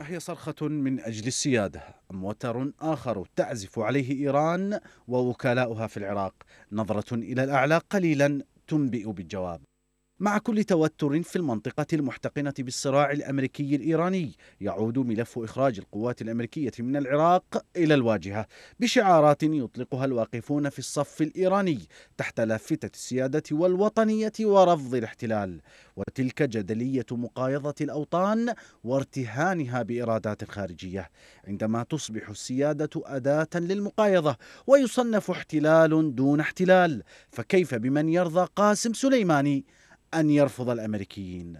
هي صرخة من أجل السيادة موتر آخر تعزف عليه إيران ووكلاؤها في العراق نظرة إلى الأعلى قليلا تنبئ بالجواب مع كل توتر في المنطقة المحتقنة بالصراع الأمريكي الإيراني يعود ملف إخراج القوات الأمريكية من العراق إلى الواجهة بشعارات يطلقها الواقفون في الصف الإيراني تحت لافتة السيادة والوطنية ورفض الاحتلال وتلك جدلية مقايضة الأوطان وارتهانها بإرادات خارجية عندما تصبح السيادة أداة للمقايضة ويصنف احتلال دون احتلال فكيف بمن يرضى قاسم سليماني أن يرفض الأمريكيين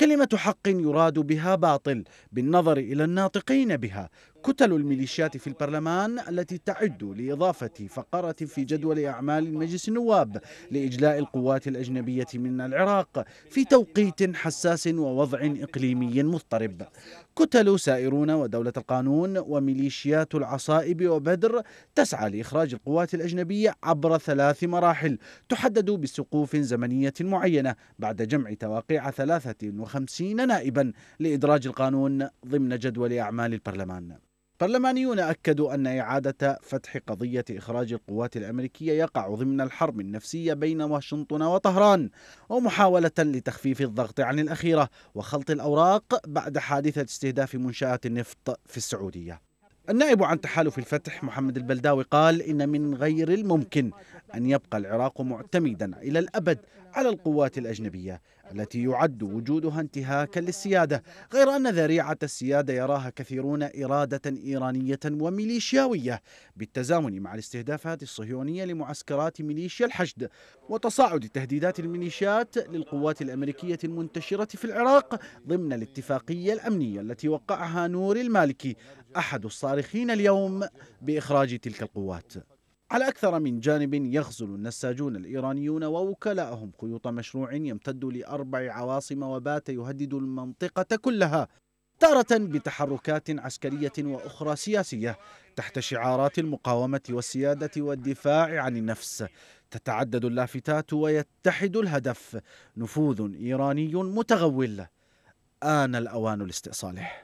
كلمة حق يراد بها باطل بالنظر إلى الناطقين بها كتل الميليشيات في البرلمان التي تعد لإضافة فقرة في جدول أعمال مجلس النواب لإجلاء القوات الأجنبية من العراق في توقيت حساس ووضع إقليمي مضطرب كتل سائرون ودولة القانون وميليشيات العصائب وبدر تسعى لإخراج القوات الأجنبية عبر ثلاث مراحل تحدد بسقوف زمنية معينة بعد جمع تواقيع ثلاثة 350 نائبا لإدراج القانون ضمن جدول أعمال البرلمان برلمانيون أكدوا أن إعادة فتح قضية إخراج القوات الأمريكية يقع ضمن الحرب النفسية بين واشنطن وطهران ومحاولة لتخفيف الضغط عن الأخيرة وخلط الأوراق بعد حادثة استهداف منشآت النفط في السعودية النائب عن تحالف الفتح محمد البلداوي قال إن من غير الممكن أن يبقى العراق معتمدا إلى الأبد على القوات الأجنبية التي يعد وجودها انتهاكا للسيادة غير أن ذريعة السيادة يراها كثيرون إرادة إيرانية وميليشياوية بالتزامن مع الاستهدافات الصهيونية لمعسكرات ميليشيا الحشد وتصاعد تهديدات الميليشيات للقوات الأمريكية المنتشرة في العراق ضمن الاتفاقية الأمنية التي وقعها نور المالكي أحد الصارخين اليوم بإخراج تلك القوات على أكثر من جانب يغزل النساجون الإيرانيون ووكلاءهم خيوط مشروع يمتد لأربع عواصم وبات يهدد المنطقة كلها تارة بتحركات عسكرية وأخرى سياسية تحت شعارات المقاومة والسيادة والدفاع عن النفس تتعدد اللافتات ويتحد الهدف نفوذ إيراني متغول آن الأوان لاستئصاله